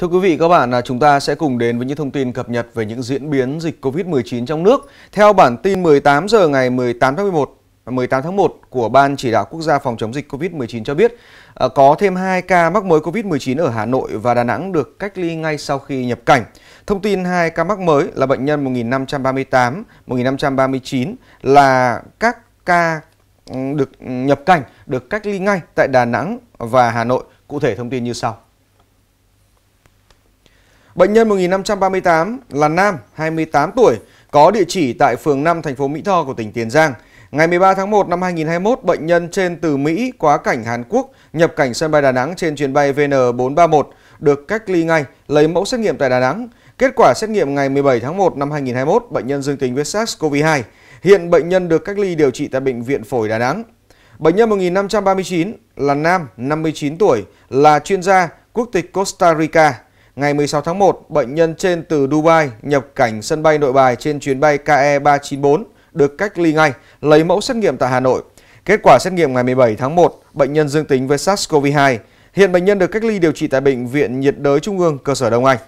Thưa quý vị các bạn, à, chúng ta sẽ cùng đến với những thông tin cập nhật về những diễn biến dịch COVID-19 trong nước. Theo bản tin 18 giờ ngày 18 tháng 11, 18 à, tháng 1 của Ban Chỉ đạo Quốc gia phòng chống dịch COVID-19 cho biết à, có thêm 2 ca mắc mới COVID-19 ở Hà Nội và Đà Nẵng được cách ly ngay sau khi nhập cảnh. Thông tin 2 ca mắc mới là bệnh nhân 1538, 1539 là các ca ừ, được nhập cảnh được cách ly ngay tại Đà Nẵng và Hà Nội. Cụ thể thông tin như sau. Bệnh nhân 1538 là nam, 28 tuổi, có địa chỉ tại phường 5 thành phố Mỹ Tho của tỉnh Tiền Giang. Ngày 13 tháng 1 năm 2021, bệnh nhân trên từ Mỹ quá cảnh Hàn Quốc nhập cảnh sân bay Đà Nẵng trên chuyến bay VN431 được cách ly ngay, lấy mẫu xét nghiệm tại Đà Nẵng. Kết quả xét nghiệm ngày 17 tháng 1 năm 2021, bệnh nhân dương tính với SARS-CoV-2. Hiện bệnh nhân được cách ly điều trị tại Bệnh viện Phổi Đà Nẵng. Bệnh nhân 1539 là nam, 59 tuổi, là chuyên gia, quốc tịch Costa Rica, Ngày 16 tháng 1, bệnh nhân trên từ Dubai nhập cảnh sân bay nội bài trên chuyến bay KE394 được cách ly ngay, lấy mẫu xét nghiệm tại Hà Nội. Kết quả xét nghiệm ngày 17 tháng 1, bệnh nhân dương tính với SARS-CoV-2. Hiện bệnh nhân được cách ly điều trị tại Bệnh viện nhiệt đới Trung ương cơ sở Đông Anh.